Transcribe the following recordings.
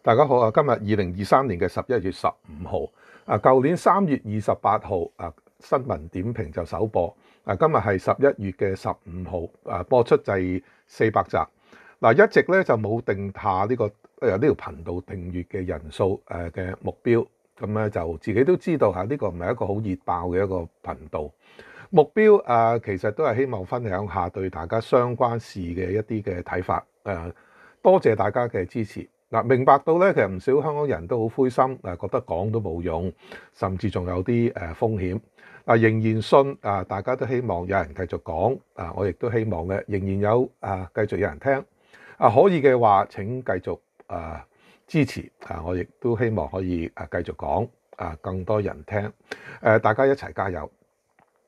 大家好啊！今日二零二三年嘅十一月十五号啊，旧年三月二十八号啊，新闻点评就首播啊，今日系十一月嘅十五号啊，播出就四百集嗱，一直咧就冇定下呢个诶呢条频道订阅嘅人数诶嘅目标咁咧就自己都知道吓，呢个唔系一个好热爆嘅一个频道目标啊，其实都系希望分享下对大家相关事嘅一啲嘅睇法诶，多谢大家嘅支持。嗱，明白到咧，其實唔少香港人都好灰心，啊，覺得講都冇用，甚至仲有啲誒風險。嗱，仍然信啊，大家都希望有人繼續講，啊，我亦都希望嘅，仍然有啊，繼續有人聽。啊，可以嘅話，請繼續啊支持。啊，我亦都希望可以啊繼續講，啊更多人聽。誒，大家一齊加油！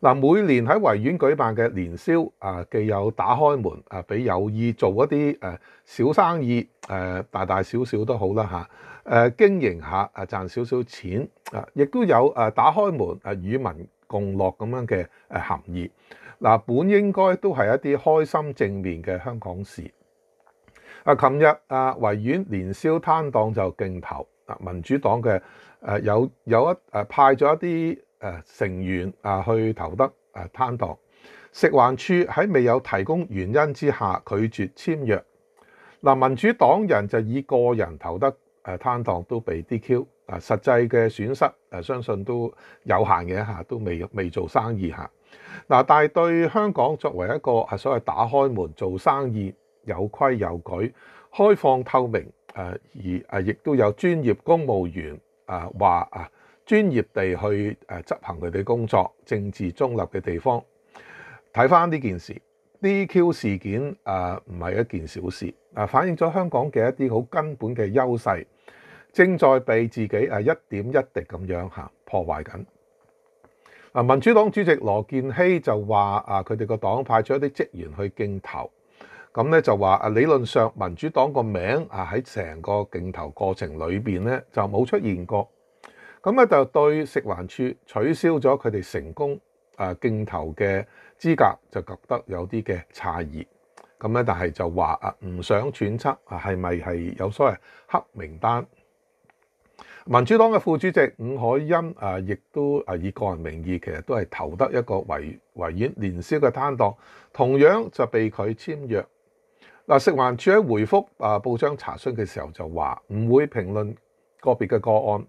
嗱，每年喺維園舉辦嘅年宵啊，既有打開門啊，俾有意做一啲誒小生意誒，大大小小都好啦嚇誒，經營下啊，賺少少錢啊，亦都有誒打開門啊，與民共樂咁樣嘅誒含義。嗱，本應該都係一啲開心正面嘅香港事。啊，琴日啊，維園年宵攤檔就競投啊，民主黨嘅誒有有一誒派咗一啲。誒成員啊，去投得誒攤檔，食環署喺未有提供原因之下拒絕簽約。嗱，民主黨人就以個人投得誒攤檔都被 DQ，啊，實際嘅損失誒相信都有限嘅嚇，都未未做生意嚇。嗱，但係對香港作為一個啊所謂打開門做生意，有規有矩、開放透明誒，而誒亦都有專業公務員啊話啊。專業地去誒執行佢哋工作，政治中立嘅地方。睇翻呢件事，DQ 事件誒唔係一件小事，啊反映咗香港嘅一啲好根本嘅優勢，正在被自己誒一點一滴咁樣嚇破壞緊。啊，民主黨主席羅建熙就話：啊，佢哋個黨派出一啲職員去競投，咁咧就話啊，理論上民主黨個名啊喺成個競投過程裏邊咧就冇出現過。咁咧就對食環署取消咗佢哋成功啊競投嘅資格，就覺得有啲嘅差異。咁咧，但係就話啊，唔想揣測係咪係有所謂黑名單。民主黨嘅副主席伍海欣啊，亦都啊以個人名義，其實都係投得一個維維園年宵嘅攤檔，同樣就被佢簽約。嗱，食環署喺回覆啊報章查詢嘅時候就話唔會評論個別嘅個案。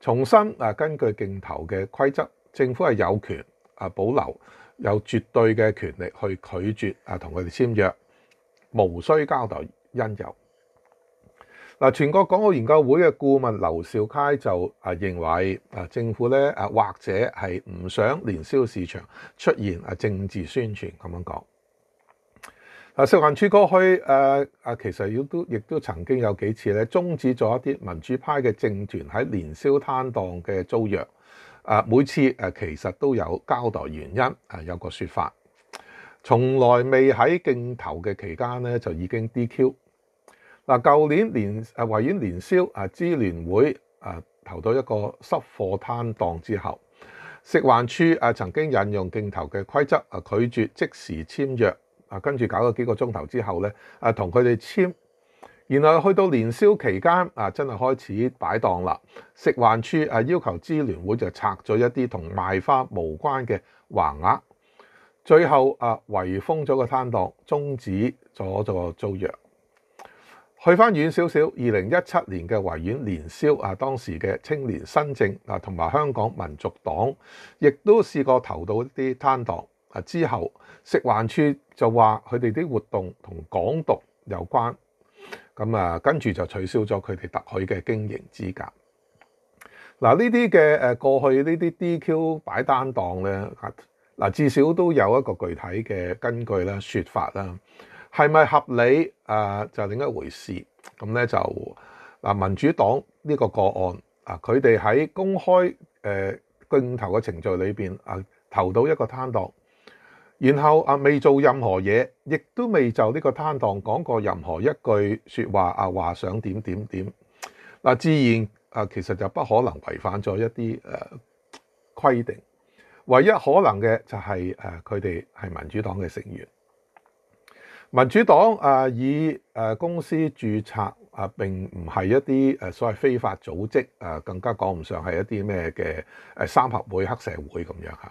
重新啊，根據競投嘅規則，政府係有權啊保留，有絕對嘅權力去拒絕啊同佢哋簽約，無需交代因由。嗱，全國港澳研究會嘅顧問劉少楷就啊認為啊，政府咧啊或者係唔想年銷市場出現啊政治宣傳咁樣講。食環署過去誒啊，其實亦都亦都曾經有幾次咧，中止咗一啲民主派嘅政團喺年宵攤檔嘅租約。啊，每次誒其實都有交代原因，啊有個説法，從來未喺競投嘅期間咧就已經 DQ。嗱，舊年年誒維園年宵啊，支聯會啊投到一個濕貨攤檔之後，食環署啊曾經引用競投嘅規則啊，拒絕即時簽約。啊，跟住搞咗幾個鐘頭之後咧，啊，同佢哋簽，然後去到年宵期間，啊，真係開始擺檔啦。食環處啊，要求支聯會就拆咗一啲同賣花無關嘅橫額，最後啊，圍封咗個攤檔，終止咗個租約。去翻遠少少，二零一七年嘅維園年宵啊，當時嘅青年新政啊，同埋香港民族黨，亦都試過投到一啲攤檔。啊！之後食環署就話佢哋啲活動同港獨有關，咁啊跟住就取消咗佢哋特許嘅經營資格。嗱呢啲嘅誒過去呢啲 DQ 擺單檔咧，嗱至少都有一個具體嘅根據啦、説法啦，係咪合理啊？就另一回事。咁咧就嗱民主黨呢個個案啊，佢哋喺公開誒舉投嘅程序裏邊啊，投到一個攤檔。然后啊，未做任何嘢，亦都未就呢个摊档讲过任何一句说话啊，话想点点点嗱，自然啊，其实就不可能违反咗一啲诶规定，唯一可能嘅就系诶，佢哋系民主党嘅成员，民主党啊，以诶公司注册啊，并唔系一啲诶所谓非法组织啊，更加讲唔上系一啲咩嘅诶三合会黑社会咁样吓。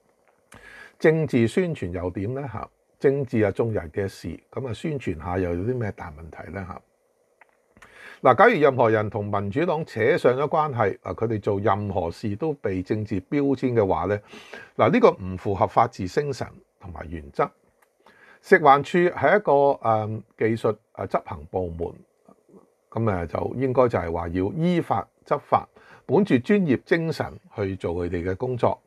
政治宣傳又點呢？嚇，政治啊，中人嘅事，咁啊，宣傳下又有啲咩大問題呢？嚇，嗱，假如任何人同民主黨扯上咗關係，啊，佢哋做任何事都被政治標籤嘅話呢，嗱，呢個唔符合法治精神同埋原則。食環署係一個誒技術誒執行部門，咁誒就應該就係話要依法執法，本住專業精神去做佢哋嘅工作。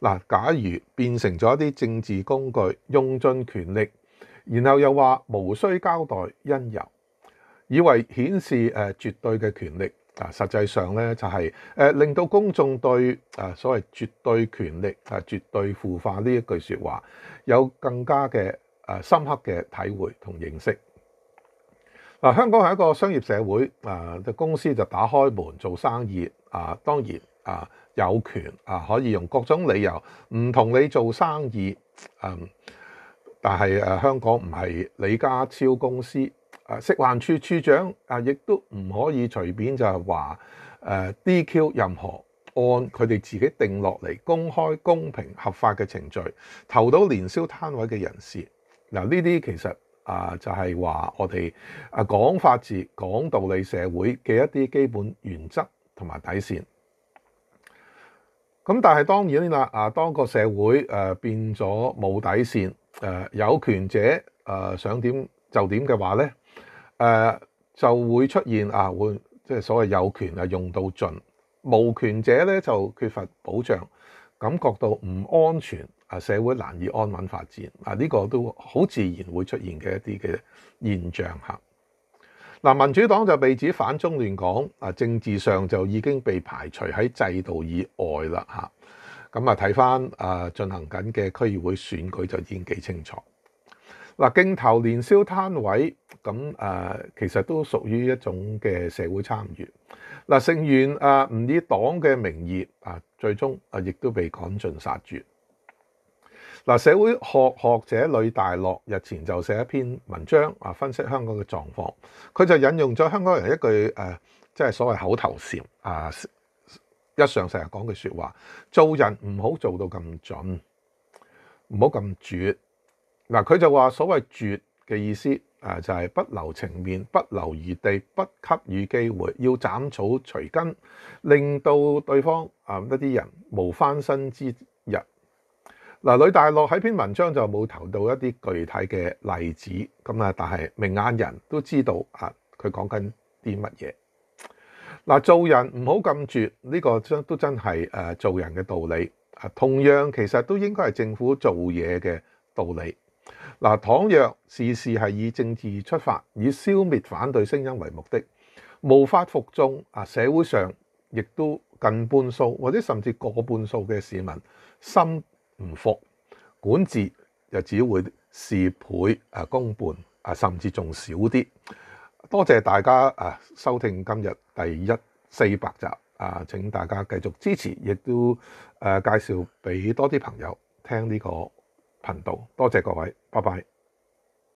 嗱，假如變成咗一啲政治工具，用盡權力，然後又話無需交代因由，以為顯示誒絕對嘅權力，啊，實際上咧就係誒令到公眾對啊所謂絕對權力啊絕對腐化呢一句説話有更加嘅誒深刻嘅體會同認識。嗱，香港係一個商業社會，啊，嘅公司就打開門做生意，啊，當然。啊，有權啊，可以用各種理由唔同你做生意。嗯，但係誒香港唔係李家超公司。誒，食環處處長啊，亦都唔可以隨便就係話誒 DQ 任何按佢哋自己定落嚟公開、公平、合法嘅程序投到年宵攤位嘅人士。嗱，呢啲其實啊就係話我哋啊講法治、講道理社會嘅一啲基本原則同埋底線。咁但系当然啦，啊当个社会诶变咗冇底线，诶有权者诶想点就点嘅话咧，诶就会出现啊会即系所谓有权啊用到尽，无权者咧就缺乏保障，感觉到唔安全啊社会难以安稳发展啊呢个都好自然会出现嘅一啲嘅现象吓。嗱，民主黨就被指反中亂港，啊，政治上就已經被排除喺制度以外啦，嚇。咁啊，睇翻啊進行緊嘅區議會選舉就已經幾清楚。嗱，鏡頭年宵攤位，咁誒其實都屬於一種嘅社會參與。嗱，成餘啊唔以黨嘅名義啊，最終啊亦都被趕盡殺絕。嗱，社會學學者李大樂日前就寫一篇文章啊，分析香港嘅狀況。佢就引用咗香港人一句誒，即係所謂口頭禪啊，一上成日講句説話，做人唔好做到咁準，唔好咁絕。嗱，佢就話所謂絕嘅意思啊，就係不留情面、不留餘地、不給予機會，要斬草除根，令到對方啊一啲人無翻身之。嗱，女大陸喺篇文章就冇投到一啲具体嘅例子，咁啊，但係明眼人都知道啊，佢講緊啲乜嘢？嗱，做人唔好咁絕，呢個真都真係诶做人嘅道理啊。同樣，其實都應該係政府做嘢嘅道理。嗱，倘若事事係以政治出發，以消滅反對聲音為目的，無法服眾啊！社會上亦都近半數或者甚至過半數嘅市民心。唔服，管治又只會事倍啊功半啊，甚至仲少啲。多謝大家啊，收聽今日第一四百集啊！請大家繼續支持，亦都誒介紹俾多啲朋友聽呢個頻道。多謝各位，拜拜。